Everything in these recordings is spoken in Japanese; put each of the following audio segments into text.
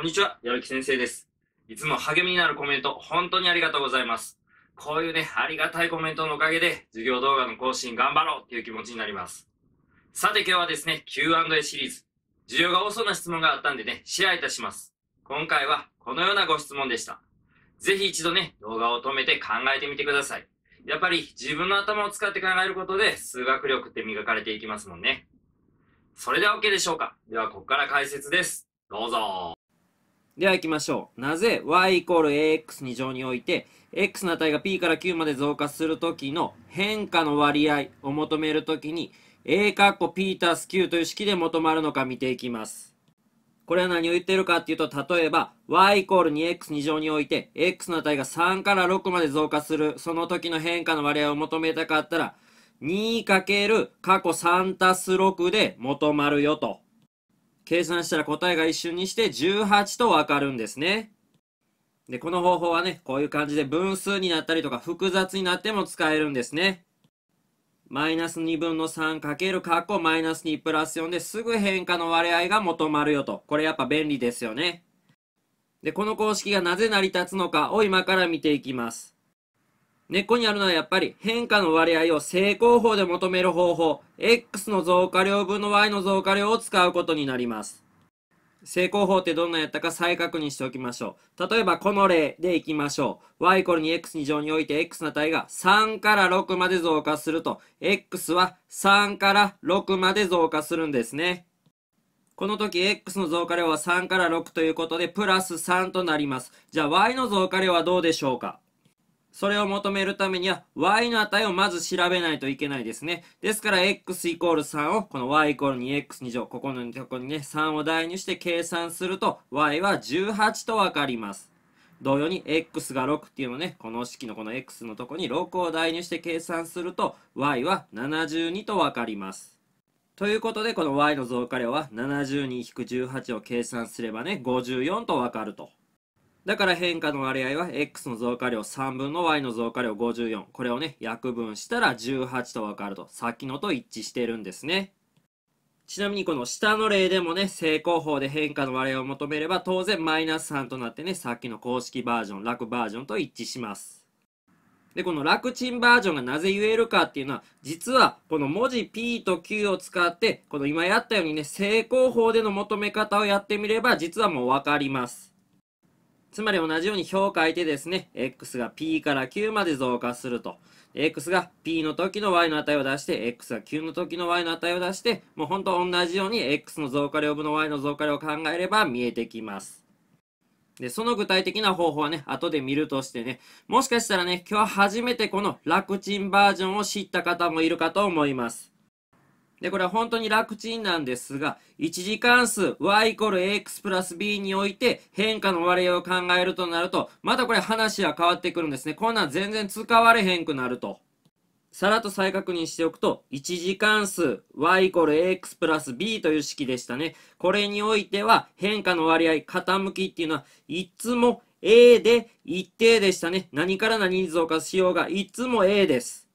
こんにちは、やるき先生です。いつも励みになるコメント、本当にありがとうございます。こういうね、ありがたいコメントのおかげで、授業動画の更新頑張ろうっていう気持ちになります。さて今日はですね、Q&A シリーズ。需要が多そうな質問があったんでね、シェアいたします。今回はこのようなご質問でした。ぜひ一度ね、動画を止めて考えてみてください。やっぱり自分の頭を使って考えることで数学力って磨かれていきますもんね。それでは OK でしょうかではここから解説です。どうぞでは行きましょう。なぜ y イコール ax2 乗において、x の値が p から q まで増加するときの変化の割合を求めるときに、a カッコ p たす q という式で求まるのか見ていきます。これは何を言ってるかっていうと、例えば、y イコール 2x2 乗において、x の値が3から6まで増加する、その時の変化の割合を求めたかったら、2× 過去3たす6で求まるよと。計算したら答えが一瞬にして18とわかるんですね。で、この方法はね、こういう感じで分数になったりとか複雑になっても使えるんですね。マイナス2分の3かける括弧マイナス2プラス4ですぐ変化の割合が求まるよと。これやっぱ便利ですよね。で、この公式がなぜ成り立つのかを今から見ていきます。根っこにあるのはやっぱり変化の割合を正攻法で求める方法、x の増加量分の y の増加量を使うことになります。正攻法ってどんなやったか再確認しておきましょう。例えばこの例でいきましょう。y イコールに x2 乗において x の値が3から6まで増加すると、x は3から6まで増加するんですね。この時 x の増加量は3から6ということで、プラス3となります。じゃあ y の増加量はどうでしょうかそれを求めるためには y の値をまず調べないといけないですね。ですから x イコール3をこの y イコール 2x2 乗、ここのとこにね、3を代入して計算すると y は18とわかります。同様に x が6っていうのね、この式のこの x のとこに6を代入して計算すると y は72とわかります。ということでこの y の増加量は72-18を計算すればね、54とわかると。だから変化の割合は x の増加量3分の y の増加量54。これをね、約分したら18とわかると、さっきのと一致してるんですね。ちなみにこの下の例でもね、正攻法で変化の割合を求めれば、当然マイナス3となってね、さっきの公式バージョン、楽バージョンと一致します。で、この楽ちんバージョンがなぜ言えるかっていうのは、実はこの文字 P と Q を使って、この今やったようにね、正攻法での求め方をやってみれば、実はもうわかります。つまり同じように表を変えてですね、x が p から q まで増加すると。x が p の時の y の値を出して、x が q の時の y の値を出して、もうほんと同じように x の増加量分の y の増加量を考えれば見えてきます。で、その具体的な方法はね、後で見るとしてね、もしかしたらね、今日初めてこの楽チンバージョンを知った方もいるかと思います。で、これは本当に楽ちんなんですが、1次関数 y イコール x プラス b において変化の割合を考えるとなると、またこれ話は変わってくるんですね。こんなん全然使われへんくなると。さらっと再確認しておくと、1次関数 y イコール x プラス b という式でしたね。これにおいては変化の割合、傾きっていうのは、いつも a で一定でしたね。何から何に増加しようが、いつも a です。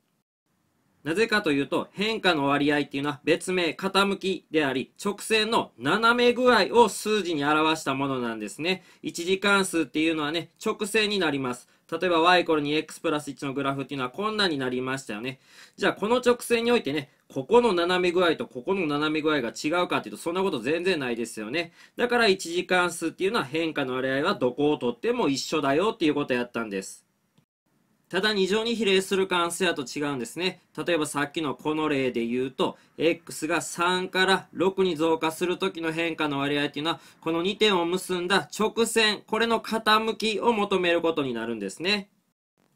なぜかというと、変化の割合っていうのは別名傾きであり、直線の斜め具合を数字に表したものなんですね。1時間数っていうのはね、直線になります。例えば y イコールに x プラス1のグラフっていうのはこんなになりましたよね。じゃあこの直線においてね、ここの斜め具合とここの斜め具合が違うかっていうとそんなこと全然ないですよね。だから1時間数っていうのは変化の割合はどこをとっても一緒だよっていうことやったんです。ただ二乗に比例する関数やと違うんですね。例えばさっきのこの例で言うと、x が3から6に増加する時の変化の割合っていうのは、この2点を結んだ直線、これの傾きを求めることになるんですね。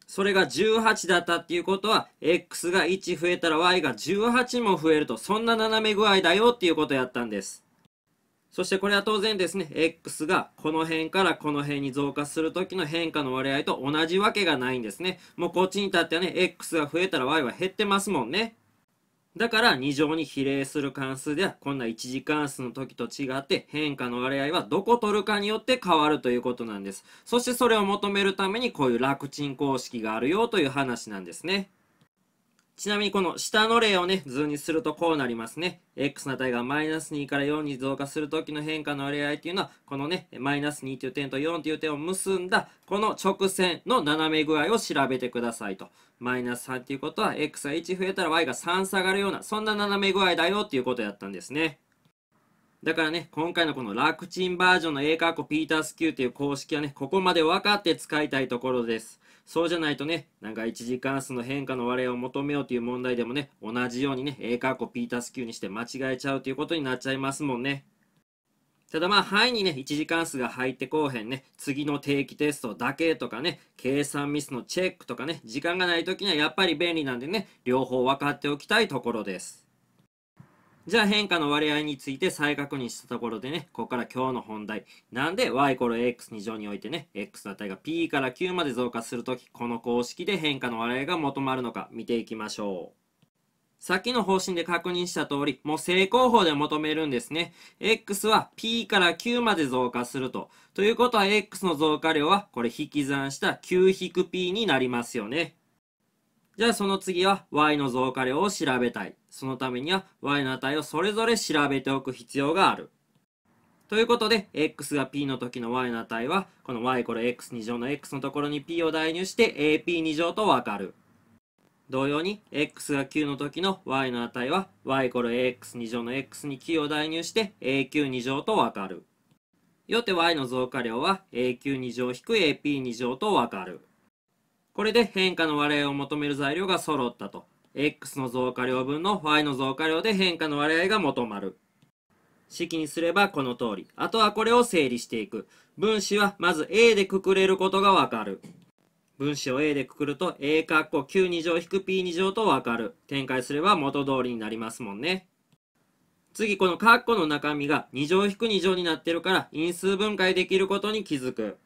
それが18だったっていうことは、x が1増えたら y が18も増えると、そんな斜め具合だよっていうことやったんです。そしてこれは当然ですね、x がこの辺からこの辺に増加するときの変化の割合と同じわけがないんですね。もうこっちに立ってはね、x が増えたら y は減ってますもんね。だから2乗に比例する関数では、こんな1次関数の時と違って変化の割合はどこ取るかによって変わるということなんです。そしてそれを求めるためにこういう楽ちん公式があるよという話なんですね。ちなみにこの下の例をね、図にするとこうなりますね。x の値がマイナス2から4に増加するときの変化の割合っていうのは、このね、マイナス2という点と4という点を結んだ、この直線の斜め具合を調べてくださいと。マイナス3っていうことは、x が1増えたら y が3下がるような、そんな斜め具合だよっていうことやったんですね。だからね、今回のこの楽ちんバージョンの A カッコピータース Q という公式はね、ここまで分かって使いたいところです。そうじゃないとね、なんか一次関数の変化の割合を求めようという問題でもね、同じようにね、A カッコ P た Q にして間違えちゃうということになっちゃいますもんね。ただまあ範囲にね、一次関数が入ってこうへんね、次の定期テストだけとかね、計算ミスのチェックとかね、時間がない時にはやっぱり便利なんでね、両方分かっておきたいところです。じゃあ変化の割合について再確認したところでね、ここから今日の本題。なんで y イコール x2 乗においてね、x の値が p から q まで増加するとき、この公式で変化の割合が求まるのか見ていきましょう。さっきの方針で確認した通り、もう正攻法で求めるんですね。x は p から q まで増加すると。ということは x の増加量は、これ引き算した q-p になりますよね。じゃあその次は y の増加量を調べたい。そのためには y の値をそれぞれ調べておく必要がある。ということで、x が p の時の y の値は、この y ール x2 乗の x のところに p を代入して ap2 乗とわかる。同様に、x が q の時の y の値は、y コー ax2 乗の x に q を代入して aq2 乗とわかる。よって y の増加量は aq2 乗 ap2 乗とわかる。これで変化の割合を求める材料が揃ったと。x の増加量分の y の増加量で変化の割合が求まる。式にすればこの通り。あとはこれを整理していく。分子はまず A でくくれることがわかる。分子を A でくくると A 括弧 Q2 乗 -P2 乗とわかる。展開すれば元通りになりますもんね。次この括弧の中身が2乗 -2 乗になってるから因数分解できることに気づく。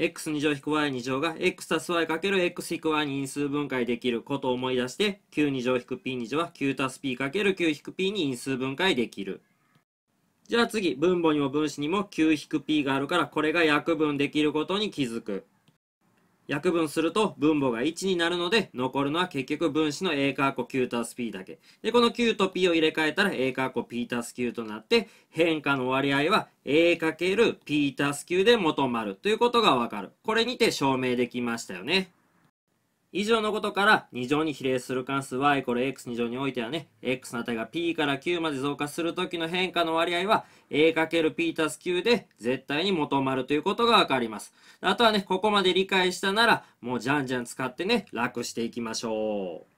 x 二乗引く y 二乗が x 足す y かける x 引く y に因数分解できることを思い出して q く p 二乗は q+p×q-p かけに因数分解できる。じゃあ次、分母にも分子にも q-p があるからこれが約分できることに気づく。約分すると分母が1になるので、残るのは結局分子の A カーコ Q たす P だけ。で、この Q と P を入れ替えたら A カーコ P たす Q となって、変化の割合は A×P たす Q で求まるということがわかる。これにて証明できましたよね。以上のことから2乗に比例する関数 y イコール x2 乗においてはね、x の値が p から q まで増加するときの変化の割合は a×p たす q で絶対に求まるということがわかります。あとはね、ここまで理解したなら、もうじゃんじゃん使ってね、楽していきましょう。